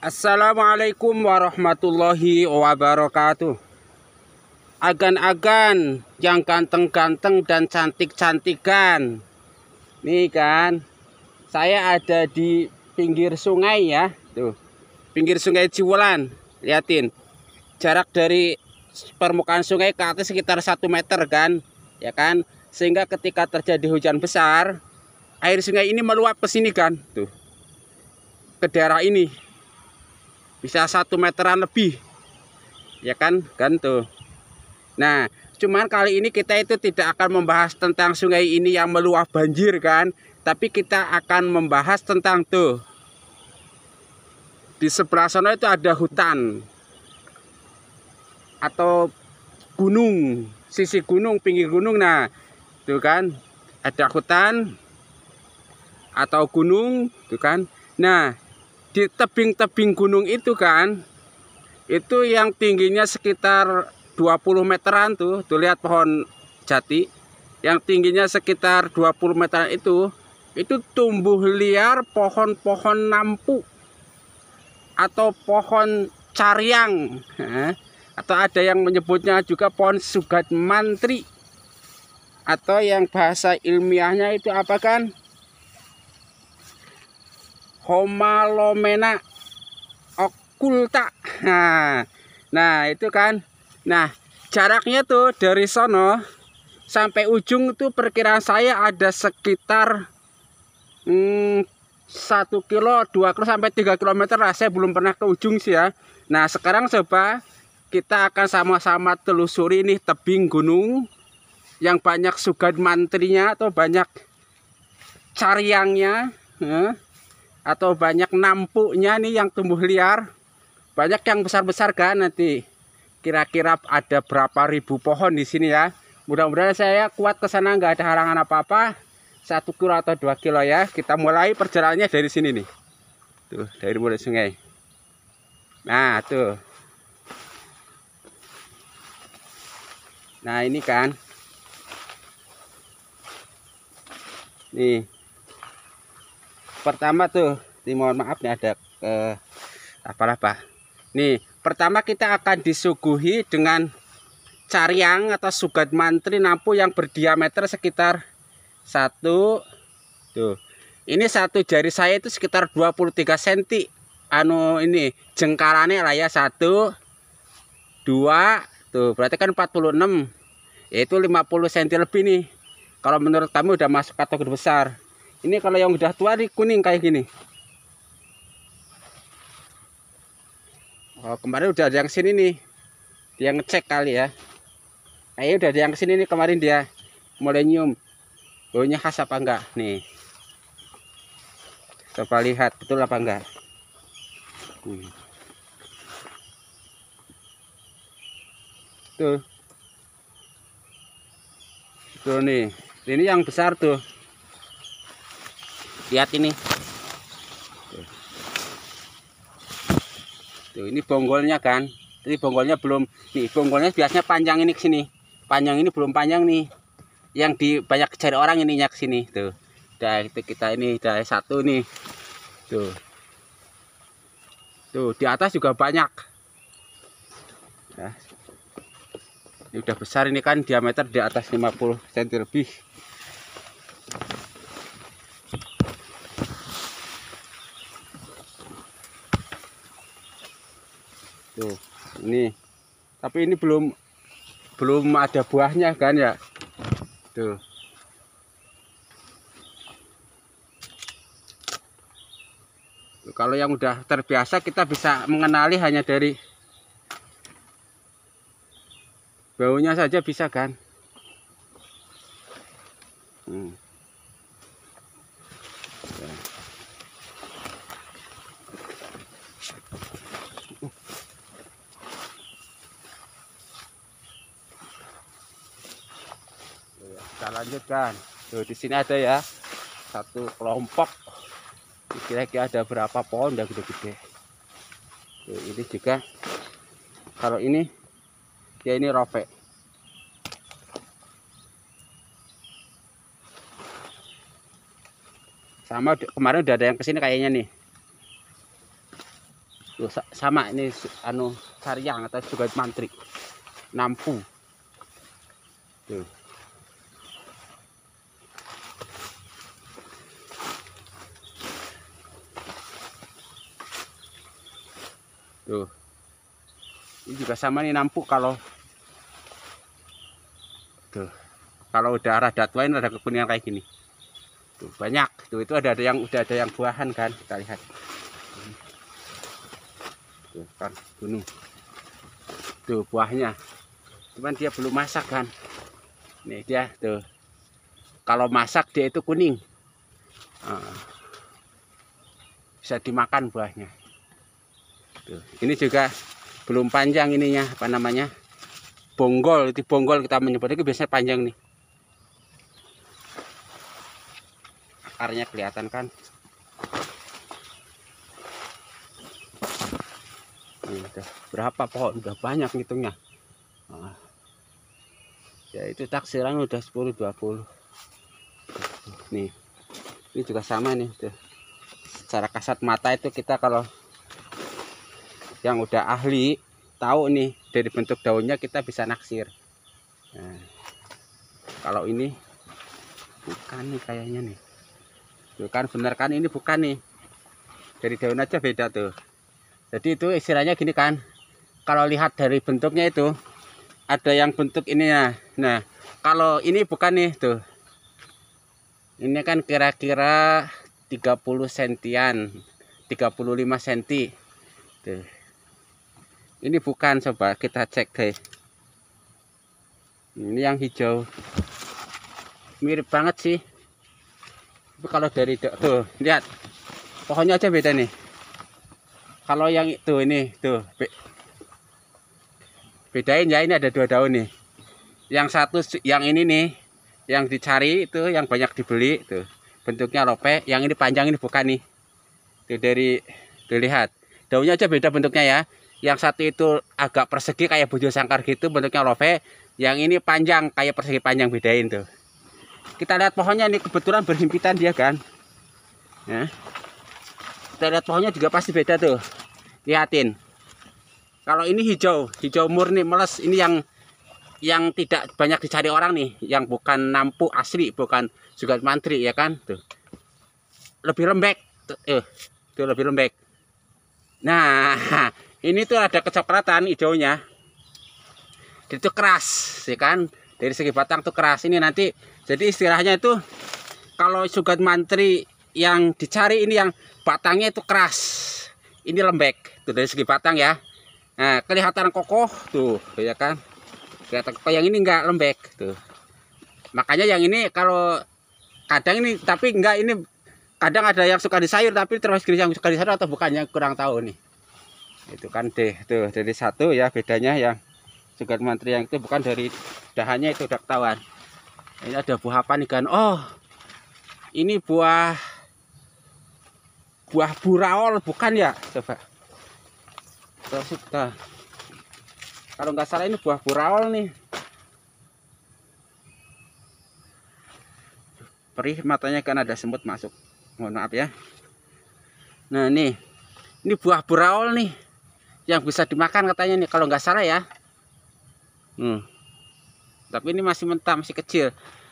Assalamualaikum warahmatullahi wabarakatuh. Agan-agan yang ganteng-ganteng dan cantik-cantikan. Nih kan, saya ada di pinggir sungai ya. Tuh, pinggir sungai Ciwulan. Liatin, jarak dari permukaan sungai ke atas sekitar 1 meter kan. Ya kan, sehingga ketika terjadi hujan besar, air sungai ini meluap ke sini kan. Tuh, ke daerah ini bisa satu meteran lebih ya kan kan tuh nah cuman kali ini kita itu tidak akan membahas tentang sungai ini yang meluap banjir kan tapi kita akan membahas tentang tuh di sebelah sana itu ada hutan atau gunung sisi gunung pinggir gunung nah tuh kan ada hutan atau gunung tuh kan nah di tebing-tebing gunung itu kan itu yang tingginya sekitar 20 meteran tuh tuh lihat pohon jati yang tingginya sekitar 20 meteran itu itu tumbuh liar pohon-pohon nampu atau pohon cariang atau ada yang menyebutnya juga pohon sugat mantri atau yang bahasa ilmiahnya itu apa kan homalomena okulta nah, itu kan nah jaraknya tuh dari sono sampai ujung itu perkiraan saya ada sekitar hmm, 1 kilo 2 kilo sampai 3 km lah saya belum pernah ke ujung sih ya nah sekarang coba kita akan sama-sama telusuri nih tebing gunung yang banyak sugan mantrinya atau banyak cariangnya. Eh, atau banyak nampuknya nih yang tumbuh liar banyak yang besar-besar kan nanti kira-kira ada berapa ribu pohon di sini ya mudah-mudahan saya kuat ke sana nggak ada halangan apa-apa satu kilo atau dua kilo ya kita mulai perjalanannya dari sini nih tuh dari mulai sungai nah tuh nah ini kan nih pertama tuh ini mohon maaf nih ada eh, apalah pak nih pertama kita akan disuguhi dengan cariang atau sugat mantri nampu yang berdiameter sekitar satu tuh ini satu jari saya itu sekitar 23 cm anu ini jengkarannya lah ya satu dua tuh berarti kan 46 yaitu 50 cm lebih nih kalau menurut kamu udah masuk kategori besar ini kalau yang udah tua di kuning kayak gini. Oh, kemarin udah ada yang sini nih. Dia ngecek kali ya. Kayaknya nah, udah ada yang sini nih kemarin dia. mulai nyium. Baunya khas apa enggak? Nih. Coba lihat betul apa enggak. Tuh. Tuh nih. Ini yang besar tuh lihat ini tuh. ini bonggolnya kan ini bonggolnya belum nih bonggolnya biasanya panjang ini kesini panjang ini belum panjang nih yang di banyak cari orang ininya kesini sini tuh dah itu kita ini dah satu nih tuh tuh di atas juga banyak ya ini udah besar ini kan diameter di atas 50 cm lebih tuh ini tapi ini belum belum ada buahnya kan ya tuh kalau yang udah terbiasa kita bisa mengenali hanya dari baunya saja bisa kan lanjutkan tuh di sini ada ya satu kelompok kira-kira ada berapa pohon yang gede-gede ini juga kalau ini ya ini robek sama kemarin udah ada yang kesini kayaknya nih Tuh, sama ini anu sariang atau juga mantri nampu tuh tuh ini juga sama nih nampuk kalau tuh kalau udah arah datwain ada yang kayak gini tuh banyak tuh itu ada ada yang udah ada yang buahan kan kita lihat tuh kan gunung tuh buahnya cuman dia belum masak kan ini dia tuh kalau masak dia itu kuning ah. bisa dimakan buahnya ini juga belum panjang ininya apa namanya bonggol itu bonggol kita menyebutnya itu biasanya panjang nih akarnya kelihatan kan ini udah berapa pohon udah banyak hitungnya nah. ya itu taksiran udah 10 20 nih ini juga sama nih tuh secara kasat mata itu kita kalau yang udah ahli tahu nih dari bentuk daunnya kita bisa naksir nah, kalau ini bukan nih kayaknya nih bukan benar kan ini bukan nih dari daun aja beda tuh jadi itu istilahnya gini kan kalau lihat dari bentuknya itu ada yang bentuk ini ya nah kalau ini bukan nih tuh ini kan kira-kira 30 sentian 35 senti tuh ini bukan coba kita cek deh ini yang hijau mirip banget sih tapi kalau dari tuh lihat pohonnya aja beda nih kalau yang itu ini tuh be, bedain ya ini ada dua daun nih yang satu yang ini nih yang dicari itu yang banyak dibeli tuh bentuknya lope yang ini panjang ini bukan nih tuh dari dilihat daunnya aja beda bentuknya ya yang satu itu agak persegi kayak bojo sangkar gitu bentuknya love yang ini panjang kayak persegi panjang bedain tuh kita lihat pohonnya ini kebetulan berhimpitan dia kan ya. kita lihat pohonnya juga pasti beda tuh lihatin kalau ini hijau hijau murni meles ini yang yang tidak banyak dicari orang nih yang bukan nampu asli bukan juga mantri ya kan tuh lebih lembek tuh, eh, tuh lebih lembek nah ini tuh ada kecoklatan hijaunya itu keras sih ya kan dari segi batang tuh keras ini nanti jadi istilahnya itu kalau sugat mantri yang dicari ini yang batangnya itu keras ini lembek tuh dari segi batang ya nah kelihatan kokoh tuh ya kan kelihatan kokoh yang ini enggak lembek tuh makanya yang ini kalau kadang ini tapi enggak ini kadang ada yang suka di sayur tapi termasuk yang suka di sayur atau bukannya kurang tahu nih itu kan deh tuh dari satu ya bedanya yang sugar mantri yang itu bukan dari dahannya itu udah ketahuan ini ada buah apa nih kan oh ini buah buah buraol bukan ya coba terus kita kalau nggak salah ini buah buraol nih perih matanya kan ada semut masuk mohon maaf ya nah ini ini buah buraol nih yang bisa dimakan katanya nih kalau nggak salah ya hmm. tapi ini masih mentah masih kecil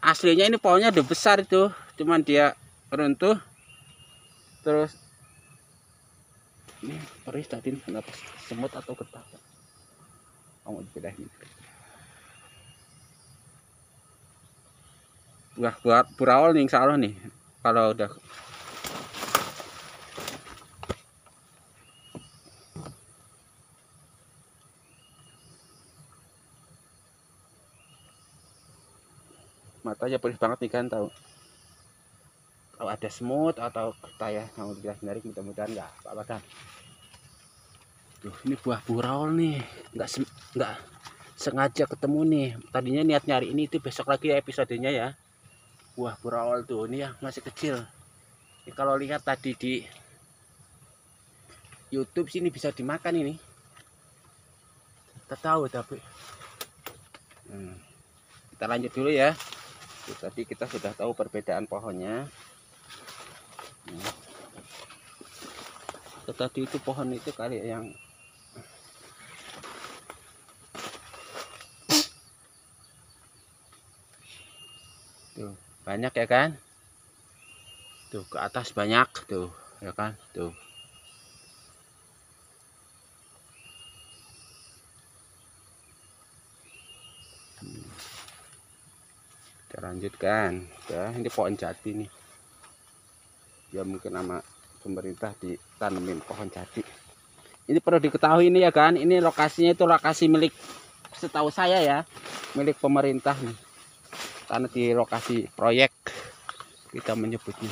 aslinya ini pohonnya udah besar itu cuman dia runtuh terus ini perih tadi kenapa semut atau getah kamu ini Wah, buat burawal nih insya Allah nih kalau udah aja perih banget nih kan tahu kalau ada semut atau kita ya kalau kita menarik mudah-mudahan nggak apa-apa kan tuh ini buah burau nih nggak nggak sengaja ketemu nih tadinya niat nyari ini itu besok lagi ya episodenya ya buah burawal tuh ini ya masih kecil ini kalau lihat tadi di YouTube sini bisa dimakan ini kita tahu tapi hmm. kita lanjut dulu ya Tuh, tadi kita sudah tahu perbedaan pohonnya nah. tadi itu pohon itu kali yang tuh banyak ya kan tuh ke atas banyak tuh ya kan tuh lanjutkan ya ini pohon jati nih ya mungkin nama pemerintah ditanemin pohon jati ini perlu diketahui ini ya kan ini lokasinya itu lokasi milik setahu saya ya milik pemerintah nih karena di lokasi proyek kita menyebutnya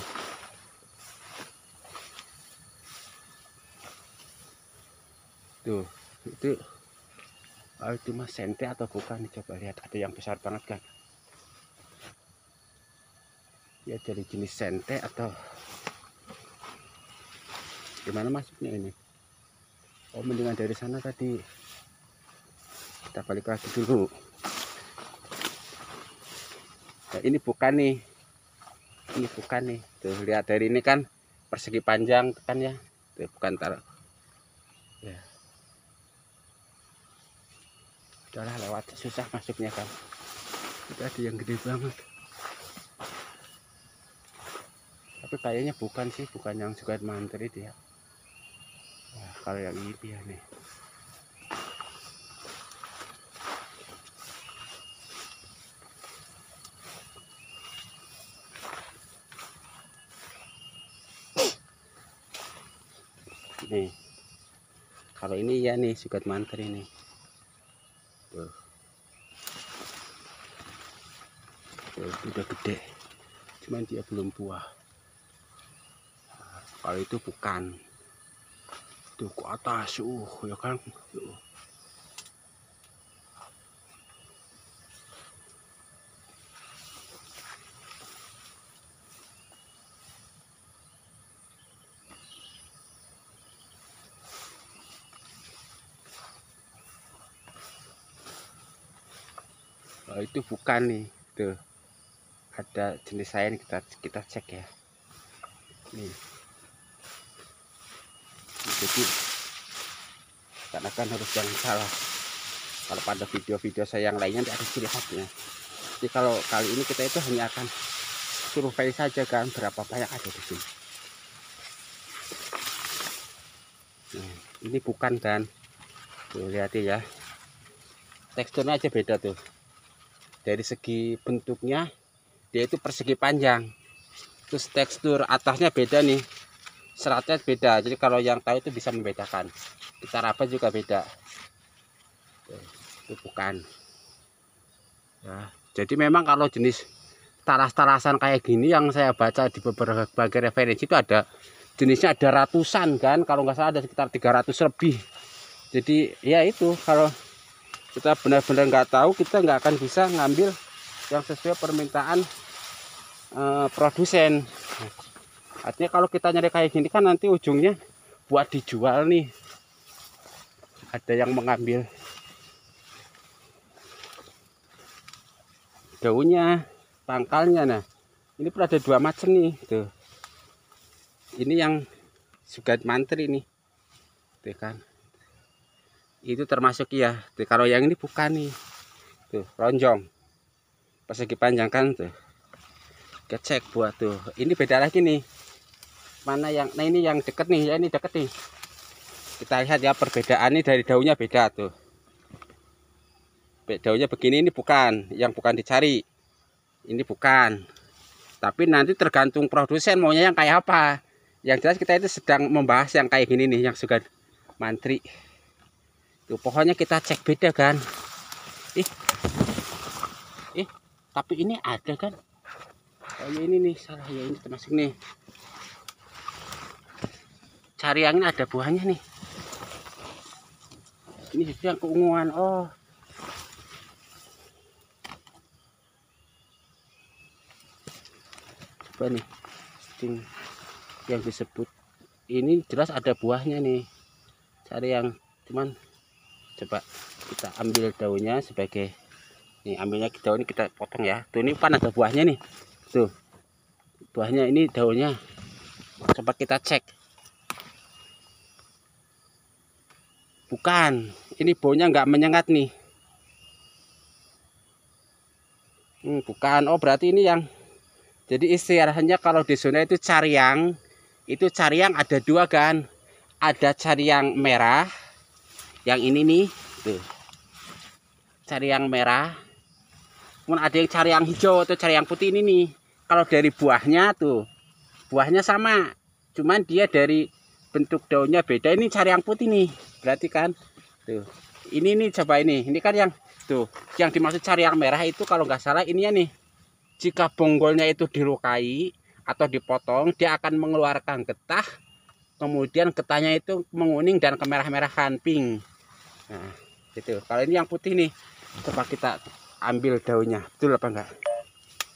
tuh itu oh, itu ah, mas sente atau bukan coba lihat ada yang besar banget kan ya dari jenis sente atau gimana masuknya ini oh mendingan dari sana tadi kita balik lagi dulu nah, ini bukan nih ini bukan nih tuh lihat dari ini kan persegi panjang kan ya tuh, bukan tar. ya udahlah lewat susah masuknya kan itu ada yang gede banget tapi kayaknya bukan sih bukan yang juga mantri itu ya kalau yang ini ya nih nih kalau ini ya nih sugat mantri ini tuh tuh udah gede cuman dia belum buah kalau itu bukan tuh ke atas uh ya kan uh. Oh, itu bukan nih tuh ada jenis lain kita kita cek ya nih jadi karena kan harus jangan salah kalau pada video-video saya yang lainnya tidak ada pilihannya jadi kalau kali ini kita itu hanya akan survei saja kan berapa banyak ada di sini nah, ini bukan kan tuh lihat ya teksturnya aja beda tuh dari segi bentuknya dia itu persegi panjang terus tekstur atasnya beda nih seratnya beda jadi kalau yang tahu itu bisa membedakan kita rapat juga beda itu bukan ya jadi memang kalau jenis taras-tarasan kayak gini yang saya baca di beberapa referensi itu ada jenisnya ada ratusan kan kalau nggak salah ada sekitar 300 lebih jadi ya itu kalau kita benar-benar nggak tahu kita nggak akan bisa ngambil yang sesuai permintaan uh, produsen artinya kalau kita nyari kayak gini kan nanti ujungnya buat dijual nih ada yang mengambil daunnya pangkalnya nah ini pun ada dua macam nih tuh ini yang sugat mantri nih tuh kan itu termasuk ya tuh, kalau yang ini bukan nih tuh pas persegi panjang kan tuh kecek buat tuh ini beda lagi nih mana yang nah ini yang deket nih ya ini deket nih kita lihat ya perbedaan ini dari daunnya beda tuh daunnya begini ini bukan yang bukan dicari ini bukan tapi nanti tergantung produsen maunya yang kayak apa yang jelas kita itu sedang membahas yang kayak gini nih yang sudah mantri tuh pohonnya kita cek beda kan ih ih tapi ini ada kan oh ini nih salah ya ini termasuk nih cari angin ada buahnya nih ini jadi yang keunguan oh coba nih sting yang disebut ini jelas ada buahnya nih cari yang cuman coba kita ambil daunnya sebagai nih ambilnya kita ini kita potong ya tuh ini pan ada buahnya nih tuh buahnya ini daunnya coba kita cek bukan ini baunya nggak menyengat nih hmm, bukan oh berarti ini yang jadi istilahnya kalau di zona itu cari yang itu cari yang ada dua kan ada cari yang merah yang ini nih tuh yang merah pun ada yang cari yang hijau atau cari yang putih ini nih kalau dari buahnya tuh buahnya sama cuman dia dari bentuk daunnya beda ini cari yang putih nih berarti kan tuh ini nih coba ini ini kan yang tuh yang dimaksud cari yang merah itu kalau nggak salah ini ya nih jika bonggolnya itu dilukai atau dipotong dia akan mengeluarkan getah kemudian getahnya itu menguning dan kemerah-merahan pink nah gitu kalau ini yang putih nih coba kita ambil daunnya betul apa enggak